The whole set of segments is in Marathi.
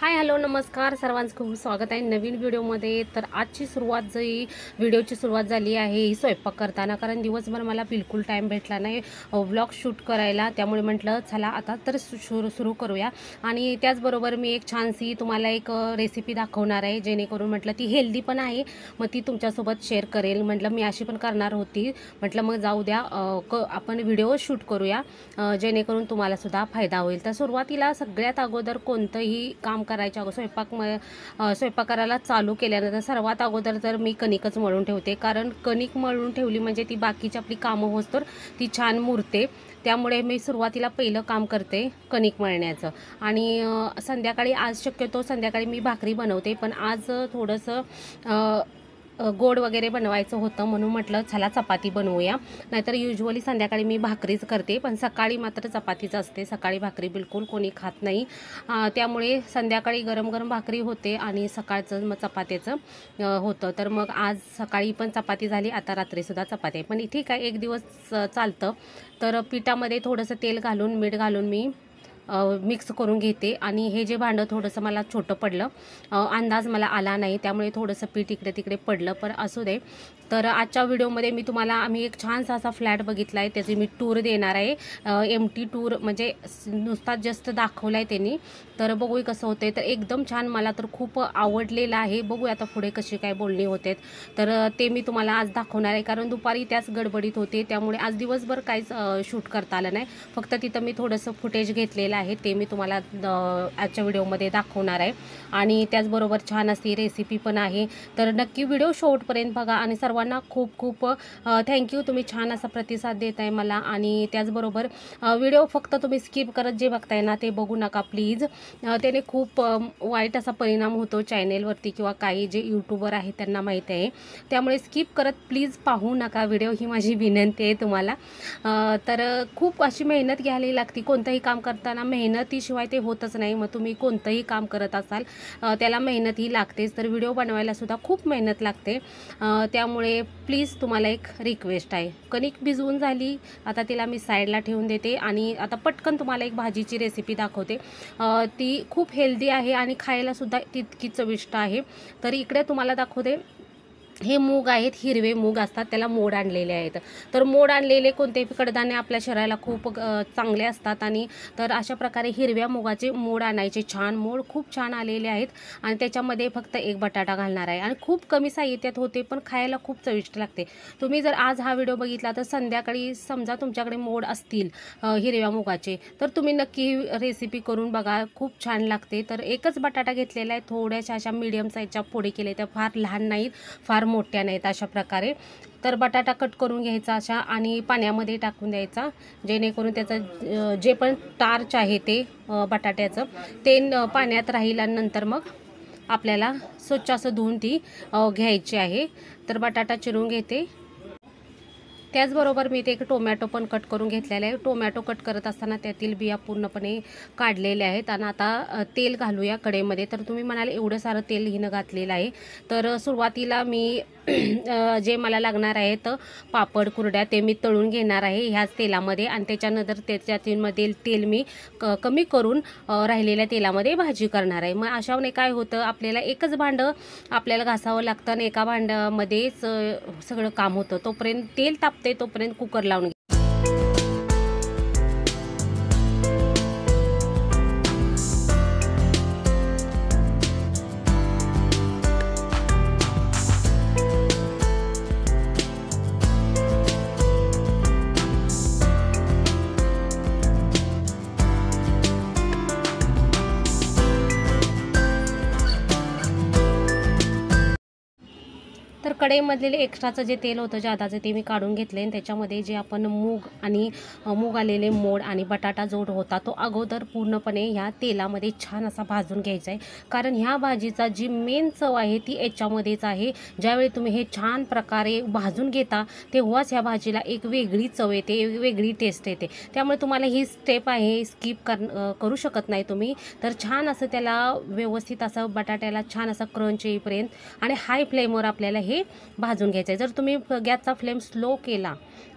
हाय हॅलो नमस्कार सर्वांचं खूप स्वागत आहे नवीन व्हिडिओमध्ये तर आजची सुरुवात जी व्हिडिओची सुरुवात झाली आहे ही स्वयंपाक करताना कारण दिवसभर मला बिलकुल टाईम भेटला नाही व्लॉग शूट करायला त्यामुळे म्हटलं चला आता तर सुरू सुरू करूया आणि त्याचबरोबर मी एक छानशी तुम्हाला एक रेसिपी दाखवणार आहे जेणेकरून म्हटलं ती हेल्दी पण आहे मग ती तुमच्यासोबत शेअर करेल म्हटलं मी अशी पण करणार होती म्हटलं मग जाऊ द्या क आपण व्हिडिओ शूट करूया जेणेकरून तुम्हालासुद्धा फायदा होईल तर सुरुवातीला सगळ्यात अगोदर कोणतंही काम करायच्या अगोदर स्वयंपाक म स्वयंपाक करायला चालू केल्यानंतर सर्वात अगोदर तर मी कणिकच मळून ठेवते कारण कणिक मळून ठेवली म्हणजे ती बाकीची आपली कामं होत तर ती छान मुरते त्यामुळे मी सुरुवातीला पहिलं काम करते कणिक मळण्याचं आणि संध्याकाळी आज शक्यतो संध्याकाळी मी भाकरी बनवते पण आज थोडंसं गोड वगैरे बनवायचं होतं म्हणून म्हटलं चला चपाती बनवूया नाहीतर युजली संध्याकाळी मी भाकरीच करते पण सकाळी मात्र चपातीच असते सकाळी भाकरी बिलकुल कोणी खात नाही त्यामुळे संध्याकाळी गरम गरम भाकरी होते आणि सकाळचं मग चपात्याचं होतं तर मग आज सकाळी पण चपाती झाली आता रात्रीसुद्धा चपाती पण ठीक आहे एक दिवस चालतं तर पिठामध्ये थोडंसं तेल घालून मीठ घालून मी मिक्स करून घेते आणि हे जे भांडं थोडंसं मला छोटं पडलं अंदाज मला आला नाही त्यामुळे थोडंसं पीठ इकडे तिकडे पडलं पण असू दे तर आजच्या व्हिडिओमध्ये मी तुम्हाला आम्ही एक छानसा असा फ्लॅट बघितला आहे त्याची मी टूर देणार आहे एम टी टूर म्हणजे नुसता जस्ट दाखवला आहे त्यांनी तर बघू कसं होतं तर एकदम छान मला तर खूप आवडलेलं आहे बघूया आता पुढे कशी काय बोलणी होते तर ते मी तुम्हाला आज दाखवणार आहे कारण दुपारी त्याच गडबडीत होते त्यामुळे आज दिवसभर काहीच शूट करता आलं नाही फक्त तिथं मी थोडंसं फुटेज घेतलेलं केलेलं आहे ते मी तुम्हाला आजच्या व्हिडिओमध्ये दाखवणार आहे आणि त्याचबरोबर छान अशी रेसिपी पण आहे तर नक्की व्हिडिओ शेवटपर्यंत बघा आणि सर्वांना खूप खूप थँक्यू तुम्ही छान असा प्रतिसाद देत आहे मला आणि त्याचबरोबर व्हिडिओ फक्त तुम्ही स्किप करत जे बघताय ना ते बघू नका प्लीज त्याने खूप वाईट असा परिणाम होतो चॅनेलवरती किंवा काही जे यूट्यूबर आहे त्यांना माहीत आहे त्यामुळे स्किप करत प्लीज पाहू नका व्हिडिओ ही माझी विनंती आहे तुम्हाला तर खूप अशी मेहनत घ्यायला लागते कोणतंही काम करताना मेहनतीशिवाय ते होतच नाही मग तुम्ही कोणतंही काम करत असाल त्याला मेहनत ही लागतेच तर व्हिडिओ बनवायलासुद्धा खूप मेहनत लागते त्यामुळे प्लीज तुम्हाला एक रिक्वेस्ट आहे कणिक भिजवून झाली आता तिला मी साईडला ठेवून देते आणि आता पटकन तुम्हाला एक भाजीची रेसिपी दाखवते ती खूप हेल्दी आहे आणि खायलासुद्धा तितकी चविष्ट आहे तर इकडे तुम्हाला दाखवते हे मूग आहेत हिरवे मूग असतात त्याला मोड आणलेले आहेत तर मोड आणलेले कोणतेही कडधान्य आपल्या शरीराला खूप चांगले असतात आणि तर अशा प्रकारे हिरव्या मुगाचे मोड आणायचे छान मोड खूप छान आलेले आहेत आणि त्याच्यामध्ये फक्त एक बटाटा घालणार आहे आणि खूप कमी साहित्यात होते पण खायला खूप चविष्ट लागते तुम्ही जर आज हा व्हिडिओ बघितला तर संध्याकाळी समजा तुमच्याकडे मोड असतील हिरव्या मुगाचे तर तुम्ही नक्की रेसिपी करून बघा खूप छान लागते तर एकच बटाटा घेतलेला आहे थोड्याशा अशा मिडियम साईजच्या फोडी केले त्या फार लहान नाहीत फार मोठ्या नाहीत अशा प्रकारे तर बटाटा कट करून घ्यायचा अशा आणि पाण्यामध्ये टाकून द्यायचा जेणेकरून त्याचं जे पण टार्च आहे ते बटाट्याचं ते पाण्यात राहील नंतर मग आपल्याला स्वच्छ असं धुवून ती घ्यायची आहे तर बटाटा चिरून घेते त्याचबरोबर मी ते एक टोमॅटो पण कट करून घेतलेला आहे टोमॅटो कट करत असताना त्यातील बिया पूर्णपणे काढलेल्या आहेत आणि आता तेल घालूया कडेमध्ये तर तुम्ही म्हणाल एवढं सारं तेल हिनं घातलेलं आहे तर सुरुवातीला मी जे मला लागणार आहेत पापड कुरड्या ते मी तळून घेणार आहे ह्याच तेलामध्ये आणि त्याच्यानंतर त्याच्यातील तेल मी क कमी करून राहिलेल्या तेलामध्ये भाजी करणार आहे मग अशाने काय होतं आपल्याला एकच भांडं आपल्याला घासावं लागतं आणि एका भांड्यामध्येच सगळं काम होतं तोपर्यंत तेल तापते तोपर्यंत कुकर लावून कढईमधलेले एक्स्ट्राचं जे तेल होतं जादाचं ते मी काढून घेतले आणि त्याच्यामध्ये जे आपण मूग आणि मूग आलेले मोड आणि बटाटा जोड होता तो अगोदर पूर्णपणे ह्या तेलामध्ये छान असा भाजून घ्यायचा आहे कारण ह्या भाजीचा जी मेन चव आहे ती याच्यामध्येच आहे ज्यावेळी तुम्ही हे छान प्रकारे भाजून घेता तेव्हाच ह्या भाजीला एक वेगळी चव येते वेगळी टेस्ट येते त्यामुळे तुम्हाला ही स्टेप आहे स्किप कर करू शकत नाही तुम्ही तर छान असं त्याला व्यवस्थित असं बटाट्याला छान असं क्रंच येईपर्यंत आणि हाय फ्लेमवर आपल्याला हे भाजून घ्यायचं आहे जर तुम्ही गॅसचा फ्लेम स्लो केला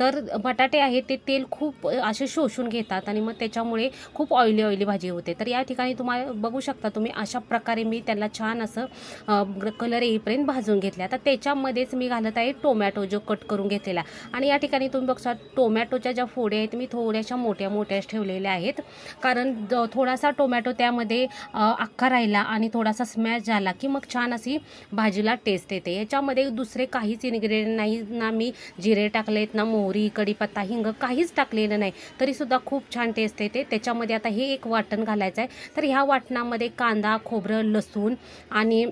तर बटाटे आहेत ते तेल खूप असे शोषून घेतात आणि मग त्याच्यामुळे खूप ऑइली ऑइली भाजी होते तर या ठिकाणी तुम्हाला बघू शकता तुम्ही अशा प्रकारे मी त्याला छान असं कलर येईपर्यंत भाजून घेतल्या तर त्याच्यामध्येच मी घालत आहे टोमॅटो जो कट करून घेतलेला आणि या ठिकाणी तुम्ही बघता टोमॅटोच्या ज्या फोड्या आहेत मी थोड्याशा मोठ्या मोठ्याच ठेवलेल्या आहेत कारण थोडासा टोमॅटो त्यामध्ये अख्खा राहिला आणि थोडासा स्मॅश झाला की मग छान अशी भाजीला टेस्ट येते याच्यामध्ये दुसरे काहीच इन्ग्रेडियंट नाही ना मी जिरे टाकलेत ना मोहरी कढीपत्ता हिंग काहीच टाकलेलं नाही तरीसुद्धा खूप छान टेस्ट येते त्याच्यामध्ये आता हे एक वाटण घालायचं आहे तर ह्या वाटणामध्ये कांदा खोबरं लसूण आणि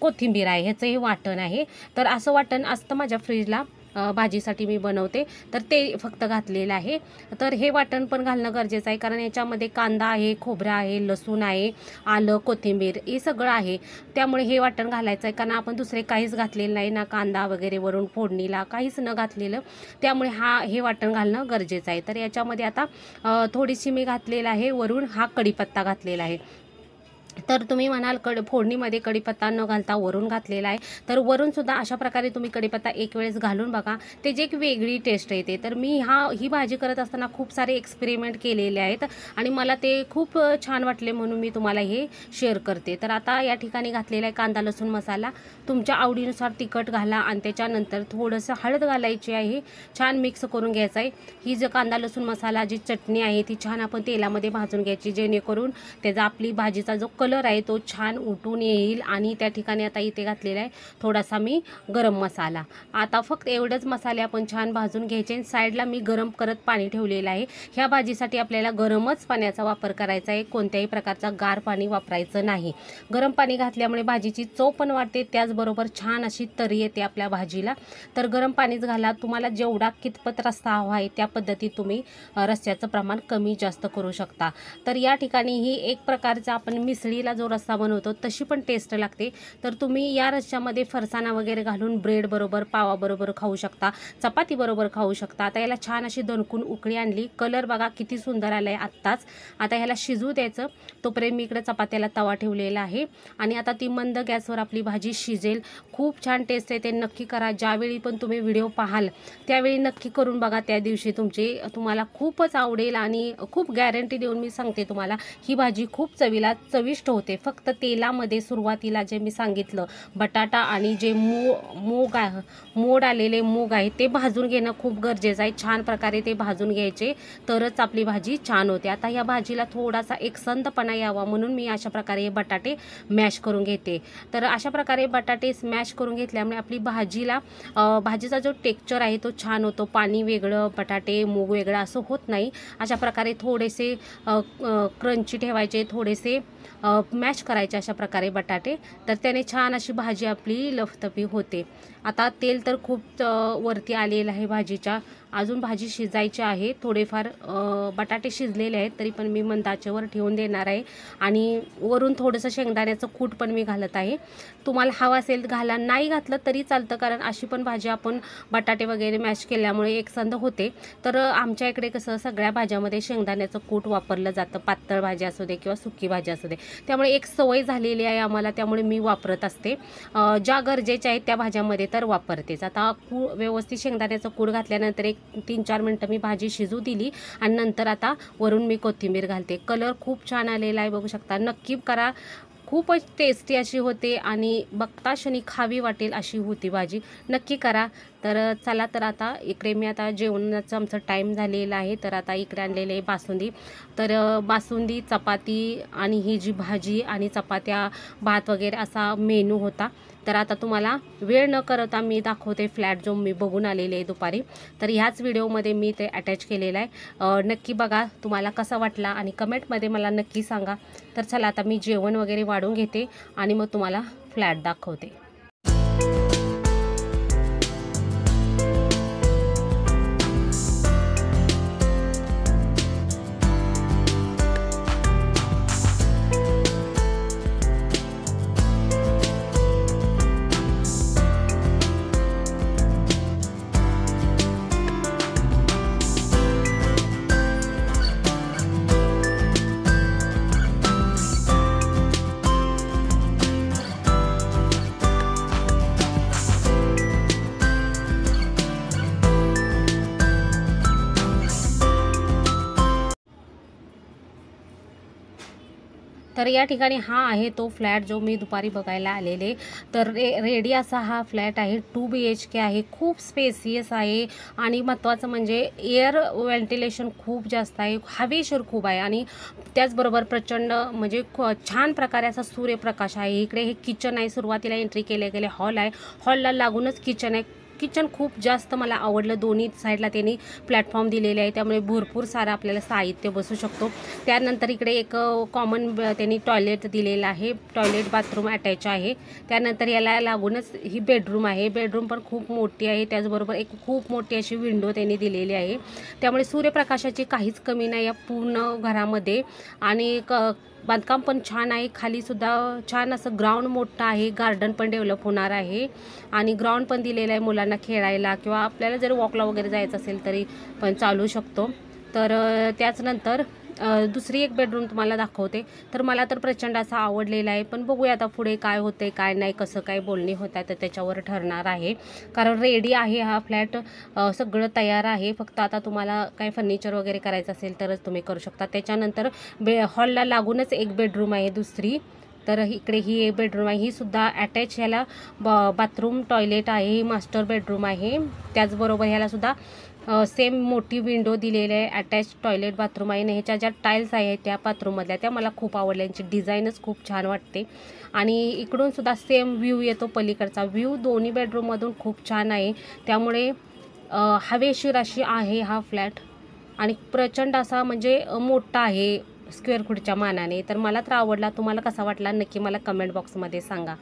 कोथिंबीर आहे ह्याचं हे वाटण आहे तर असं वाटण असतं माझ्या फ्रीजला भाजीसाठी मी बनवते तर ते फक्त घातलेलं आहे तर हे वाटण पण घालणं गरजेचं आहे कारण याच्यामध्ये कांदा आहे खोबरा आहे लसूण आहे आलं कोथिंबीर हे सगळं आहे त्यामुळे हे वाटण घालायचं आहे कारण आपण दुसरे काहीच घातलेलं नाही ना कांदा वगैरे वरून फोडणीला काहीच न घातलेलं त्यामुळे हा हे वाटण घालणं गरजेचं आहे तर याच्यामध्ये आता थोडीशी मी घातलेलं आहे वरून हा कढीपत्ता घातलेला आहे तर तुम्ही म्हणाल कड फोडणीमध्ये कढीपत्ता न घालता वरून घातलेला आहे तर वरूनसुद्धा अशा प्रकारे तुम्ही कढीपत्ता एक वेळेस घालून बघा त्याची एक वेगळी टेस्ट येते तर मी हा ही भाजी करत असताना खूप सारे एक्सपेरिमेंट केलेले आहेत आणि मला ते खूप छान वाटले म्हणून मी तुम्हाला हे शेअर करते तर आता या ठिकाणी घातलेला आहे कांदा लसूण मसाला तुमच्या आवडीनुसार तिखट घाला आणि त्याच्यानंतर थोडंसं हळद घालायची आहे छान मिक्स करून घ्यायचं आहे ही जो कांदा लसूण मसाला जी चटणी आहे ती छान आपण तेलामध्ये भाजून घ्यायची जेणेकरून त्याचा आपली भाजीचा जो कलर कलर आहे तो छान उठून येईल आणि त्या ठिकाणी आता इथे घातलेला आहे थोडासा मी गरम मसाला आता फक्त एवढंच मसाले आपण छान भाजून घ्यायचे आणि साईडला मी गरम करत पाणी ठेवलेलं आहे ह्या भाजीसाठी आपल्याला गरमच पाण्याचा वापर करायचा आहे कोणत्याही प्रकारचा गार पाणी वापरायचं नाही गरम पाणी घातल्यामुळे भाजीची चव पण वाढते त्याचबरोबर छान अशी तरी येते आपल्या भाजीला तर गरम पाणीच घाला तुम्हाला जेवढा कितपत रस्ता हवा आहे त्या पद्धतीत तुम्ही रस्त्याचं प्रमाण कमी जास्त करू शकता तर या ठिकाणी ही एक प्रकारचा आपण मिसळी जो रस्सा बनवतो तशी पण टेस्ट लागते तर तुम्ही या रस्स्यामध्ये फरसाणा वगैरे घालून ब्रेड बरोबर पावाबरोबर खाऊ शकता चपाती बरोबर खाऊ शकता आता याला छान अशी दणकून उकळी आणली कलर बघा किती सुंदर आलाय आत्ताच आता ह्याला शिजू द्यायचं तोपर्यंत मी इकडे चपात्याला तवा ठेवलेला आहे आणि आता ती मंद गॅसवर आपली भाजी शिजेल खूप छान टेस्ट आहे ते नक्की करा ज्यावेळी पण तुम्ही व्हिडिओ पाहाल त्यावेळी नक्की करून बघा त्या दिवशी तुमची तुम्हाला खूपच आवडेल आणि खूप गॅरंटी देऊन मी सांगते तुम्हाला ही भाजी खूप चवीला चविष्ट होते फक्त तेलामध्ये सुरुवातीला जे मी सांगितलं बटाटा आणि जे मू मूग आहे मोड आलेले मूग आहे ते भाजून घेणं खूप गरजेचं आहे छान प्रकारे ते भाजून घ्यायचे तरच आपली भाजी छान होते आता या भाजीला थोडासा एक संतपणा यावा म्हणून मी अशा प्रकारे हे बटाटे मॅश करून घेते तर अशा प्रकारे बटाटे स्मॅश करून घेतल्यामुळे आपली भाजीला भाजीचा जो टेक्चर आहे तो छान होतो पाणी वेगळं बटाटे मूग वेगळं असं होत नाही अशा प्रकारे थोडेसे क्रंची ठेवायचे थोडेसे मॅच करायचे अशा प्रकारे बटाटे तर त्याने छान अशी भाजी आपली लफतफी होते आता तेल तर खूप वरती आलेलं आहे भाजीच्या अजून भाजी शिजायची आहे थोडेफार बटाटे शिजलेले आहेत तरी पण मी मंदाचेवर ठेवून देणार आहे आणि वरून थोडंसं शेंगदाण्याचं कूट पण मी घालत आहे तुम्हाला हवा असेल घाला नाही घातलं तरी चालतं कारण अशी पण भाजी आपण बटाटे वगैरे मॅश केल्यामुळे एक संद होते तर आमच्या इकडे कसं सगळ्या भाज्यामध्ये शेंगदाण्याचं कूट वापरलं जातं पातळ भाजी असू दे किंवा सुकी भाजी असू दे त्यामुळे एक सवय झालेली आहे आम्हाला त्यामुळे मी वापरत असते ज्या गरजेच्या आहेत त्या भाज्यामध्ये तर वापरतेच आता कूळ व्यवस्थित शेंगदाण्याचं कूड घातल्यानंतर एक तीन चार मिनटं मी भाजी शिजू दिली आणि नंतर आता वरून मी कोथिंबीर घालते कलर खूप छान आलेला आहे बघू शकता नक्की करा खूपच टेस्टी अशी होते आणि बघता क्षणी खावी वाटेल अशी होती भाजी नक्की करा तर चला तर आता इकडे मी आता जेवणाचं आमचं टाईम झालेला आहे तर आता इकडे आणलेलं आहे बासुंदी तर बासुंदी चपाती आणि ही जी भाजी आणि चपात्या भात वगैरे असा मेनू होता तर आता तुम्हाला वेळ न करता मी दाखवते फ्लॅट जो मी बघून आलेले आहे दुपारी तर ह्याच व्हिडिओमध्ये मी ते अटॅच केलेलं आहे नक्की बघा तुम्हाला कसा वाटला आणि कमेंटमध्ये मला नक्की सांगा तर चला आता मी जेवण वगैरे वाढून घेते आणि मग तुम्हाला फ्लॅट दाखवते तर या ठिकाणी हा आहे तो फ्लॅट जो मी दुपारी बघायला आलेले तर रे रेडी असा हा फ्लॅट आहे टू बी एच के आहे खूप स्पेसियस आहे आणि महत्त्वाचं म्हणजे एअर व्हेंटिलेशन खूप जास्त आहे हवेशीर खूप आहे आणि त्याचबरोबर प्रचंड म्हणजे छान प्रकारे असा सूर्यप्रकाश आहे इकडे हे किचन आहे सुरुवातीला एंट्री केले गेले हॉल आहे हॉलला लागूनच किचन आहे किचन खूप जास्त मला आवडलं दोन्ही साईडला त्यांनी प्लॅटफॉर्म दिलेले आहे त्यामुळे भरपूर सारं आपल्याला साहित्य बसू शकतो त्यानंतर इकडे एक कॉमन त्यांनी टॉयलेट दिलेलं आहे टॉयलेट बाथरूम अटॅच आहे त्यानंतर याला लागूनच ही बेडरूम आहे बेडरूम पण खूप मोठी आहे त्याचबरोबर एक खूप मोठी अशी विंडो त्यांनी दिलेली आहे त्यामुळे सूर्यप्रकाशाची काहीच कमी नाही या पूर्ण घरामध्ये आणि क बांधकाम पण छान आहे खालीसुद्धा छान असं ग्राउंड मोठं आहे गार्डन पण डेव्हलप होणार आहे आणि ग्राउंड पण दिलेलं आहे मुलांना खेळायला किंवा आपल्याला जर वॉकला वगैरे जायचं असेल तरी पण चालू शकतो तर त्याचनंतर दुसरी एक बेडरूम तुम्हाला दाखवते तर मला तर प्रचंड असा आवडलेला आहे पण बघूया आता पुढे काय होते काय नाही कसं काय बोलणे होत आहे तर त्याच्यावर ठरणार आहे कारण रेडी आहे हा फ्लॅट सगळं तयार आहे फक्त आता तुम्हाला काय फर्निचर वगैरे करायचं असेल तरच तुम्ही करू शकता त्याच्यानंतर बे हॉलला लागूनच एक बेडरूम आहे दुसरी तर इकडे ही एक बेडरूम आहे ही सुद्धा अटॅच ह्याला बाथरूम टॉयलेट आहे मास्टर बेडरूम आहे त्याचबरोबर ह्यालासुद्धा सेम मोठी विंडो दिलेली आहे अटॅच टॉयलेट बाथरूम आहे आणि ह्याच्या ज्या टाईल्स आहेत त्या बाथरूममधल्या त्या मला खूप आवडल्या यांची डिझाईनच खूप छान वाटते आणि इकडूनसुद्धा सेम व्ह्यू येतो पलीकडचा व्ह्यू दोन्ही बेडरूममधून खूप छान आहे त्यामुळे हवेशीर अशी आहे हा फ्लॅट आणि प्रचंड असा म्हणजे मोठा आहे स्क्वेअर फूटच्या मानाने तर मला तर आवडला तुम्हाला कसा वाटला नक्की मला कमेंट बॉक्समध्ये सांगा